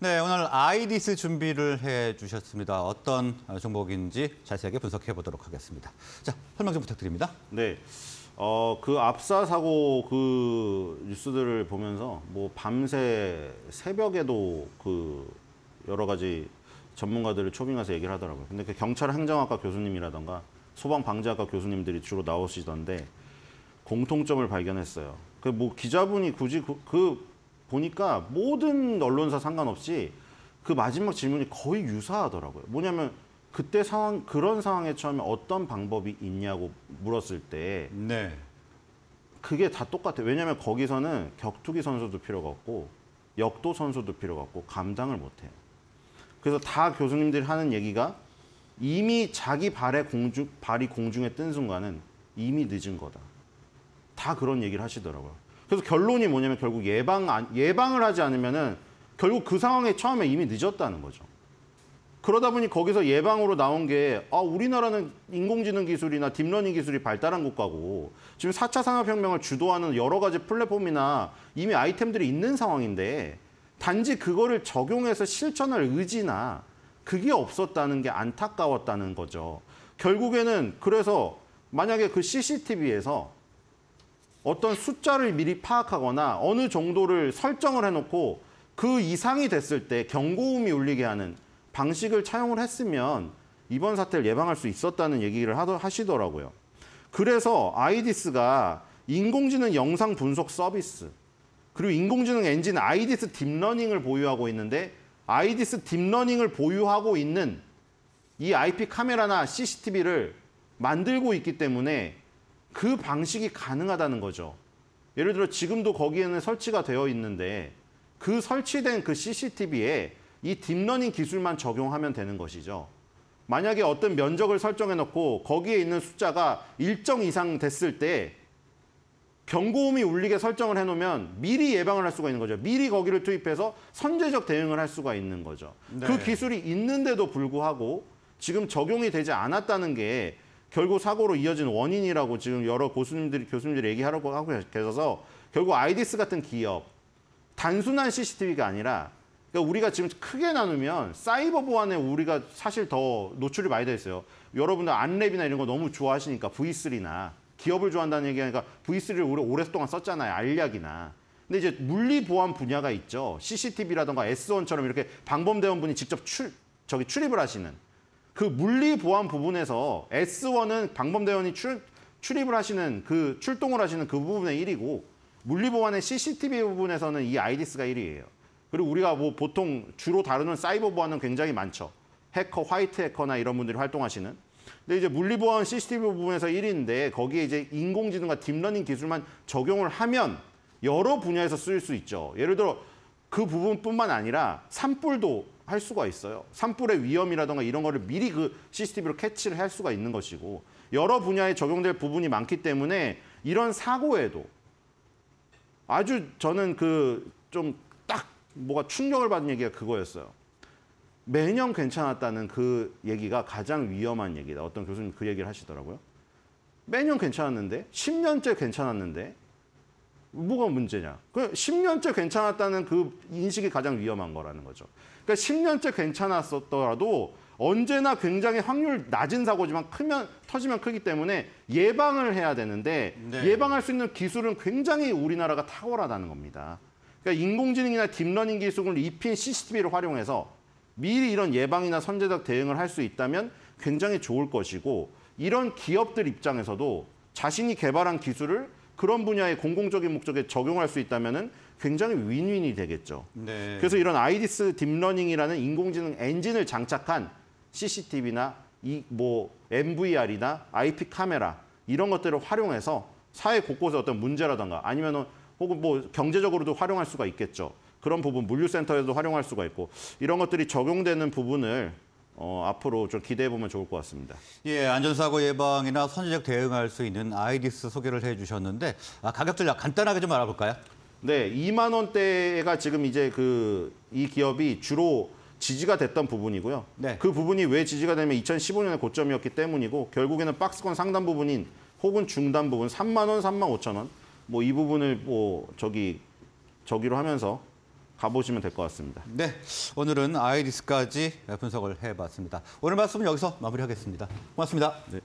네, 오늘 아이디스 준비를 해주셨습니다. 어떤 종목인지 자세하게 분석해 보도록 하겠습니다. 자, 설명 좀 부탁드립니다. 네, 어, 그 압사 사고 그 뉴스들을 보면서 뭐 밤새 새벽에도 그 여러 가지 전문가들을 초빙해서 얘기를 하더라고요. 근데 그 경찰 행정학과 교수님이라던가 소방방재학과 교수님들이 주로 나오시던데 공통점을 발견했어요. 그 뭐 기자분이 굳이 그, 그 보니까 모든 언론사 상관없이 그 마지막 질문이 거의 유사하더라고요. 뭐냐면 그때 상황 그런 상황에 처음에 어떤 방법이 있냐고 물었을 때 네. 그게 다 똑같아요. 왜냐하면 거기서는 격투기 선수도 필요가 없고 역도 선수도 필요가 없고 감당을 못해요. 그래서 다 교수님들이 하는 얘기가 이미 자기 발에 공중, 발이 공중에 뜬 순간은 이미 늦은 거다. 다 그런 얘기를 하시더라고요. 그래서 결론이 뭐냐면 결국 예방 예방을 하지 않으면은 결국 그 상황에 처음에 이미 늦었다는 거죠. 그러다 보니 거기서 예방으로 나온 게 아, 우리나라는 인공지능 기술이나 딥러닝 기술이 발달한 국가고 지금 4차 산업혁명을 주도하는 여러 가지 플랫폼이나 이미 아이템들이 있는 상황인데 단지 그거를 적용해서 실천할 의지나 그게 없었다는 게 안타까웠다는 거죠. 결국에는 그래서 만약에 그 CCTV에서 어떤 숫자를 미리 파악하거나 어느 정도를 설정을 해놓고 그 이상이 됐을 때 경고음이 울리게 하는 방식을 차용을 했으면 이번 사태를 예방할 수 있었다는 얘기를 하시더라고요. 그래서 아이디스가 인공지능 영상 분석 서비스 그리고 인공지능 엔진 아이디스 딥러닝을 보유하고 있는데 아이디스 딥러닝을 보유하고 있는 이 IP 카메라나 CCTV를 만들고 있기 때문에 그 방식이 가능하다는 거죠. 예를 들어 지금도 거기에는 설치가 되어 있는데 그 설치된 그 CCTV에 이 딥러닝 기술만 적용하면 되는 것이죠. 만약에 어떤 면적을 설정해 놓고 거기에 있는 숫자가 일정 이상 됐을 때 경고음이 울리게 설정을 해 놓으면 미리 예방을 할 수가 있는 거죠. 미리 거기를 투입해서 선제적 대응을 할 수가 있는 거죠. 그 네. 그 기술이 있는데도 불구하고 지금 적용이 되지 않았다는 게 결국 사고로 이어진 원인이라고 지금 여러 고수님들이 교수님들이 얘기하라고 하고 계셔서 결국 아이디스 같은 기업 단순한 CCTV가 아니라 그러니까 우리가 지금 크게 나누면 사이버 보안에 우리가 사실 더 노출이 많이 돼 있어요. 여러분들 안랩이나 이런 거 너무 좋아하시니까 V3나 기업을 좋아한다는 얘기하니까 V3를 오래 오랫동안 썼잖아요. 알약이나. 근데 이제 물리 보안 분야가 있죠. CCTV라던가 S1처럼 이렇게 방범대원분이 직접 출 저기 출입을 하시는 그 물리 보안 부분에서 S1은 방범대원이 출, 출입을 하시는 그 출동을 하시는 그 부분의 1이고 물리 보안의 CCTV 부분에서는 이 아이디스가 1위예요. 그리고 우리가 뭐 보통 주로 다루는 사이버 보안은 굉장히 많죠. 해커, 화이트 해커나 이런 분들이 활동하시는. 근데 이제 물리 보안 CCTV 부분에서 1위인데 거기에 이제 인공지능과 딥러닝 기술만 적용을 하면 여러 분야에서 쓰일 수 있죠. 예를 들어 그 부분뿐만 아니라 산불도 할 수가 있어요. 산불의 위험이라든가 이런 거를 미리 그 CCTV로 캐치를 할 수가 있는 것이고 여러 분야에 적용될 부분이 많기 때문에 이런 사고에도 아주 저는 그 좀 딱 뭐가 충격을 받은 얘기가 그거였어요. 매년 괜찮았다는 그 얘기가 가장 위험한 얘기다. 어떤 교수님 그 얘기를 하시더라고요. 매년 괜찮았는데 10년째 괜찮았는데 뭐가 문제냐? 그 10년째 괜찮았다는 그 인식이 가장 위험한 거라는 거죠. 그러니까 10년째 괜찮았었더라도 언제나 굉장히 확률 낮은 사고지만 크면 터지면 크기 때문에 예방을 해야 되는데 네. 예방할 수 있는 기술은 굉장히 우리나라가 탁월하다는 겁니다. 그러니까 인공지능이나 딥러닝 기술을 입힌 CCTV를 활용해서 미리 이런 예방이나 선제적 대응을 할 수 있다면 굉장히 좋을 것이고 이런 기업들 입장에서도 자신이 개발한 기술을 그런 분야의 공공적인 목적에 적용할 수 있다면은 굉장히 윈윈이 되겠죠. 네. 그래서 이런 아이디스 딥러닝이라는 인공지능 엔진을 장착한 CCTV나 이 뭐 MVR이나 IP 카메라 이런 것들을 활용해서 사회 곳곳에 어떤 문제라든가 아니면 은 혹은 뭐 경제적으로도 활용할 수가 있겠죠. 그런 부분 물류센터에도 활용할 수가 있고 이런 것들이 적용되는 부분을 어, 앞으로 좀 기대해 보면 좋을 것 같습니다. 예, 안전사고 예방이나 선제적 대응할 수 있는 아이디스 소개를 해주셨는데 아, 가격들 간단하게 좀 알아볼까요? 네, 2만 원대가 지금 이제 그 이 기업이 주로 지지가 됐던 부분이고요. 네. 그 부분이 왜 지지가 되면 2015년에 고점이었기 때문이고 결국에는 박스권 상단 부분인 혹은 중단 부분 3만 원, 3만 5천 원뭐 이 부분을 뭐 저기 저기로 하면서 가보시면 될 것 같습니다. 네, 오늘은 아이리스까지 분석을 해봤습니다. 오늘 말씀은 여기서 마무리하겠습니다. 고맙습니다. 네.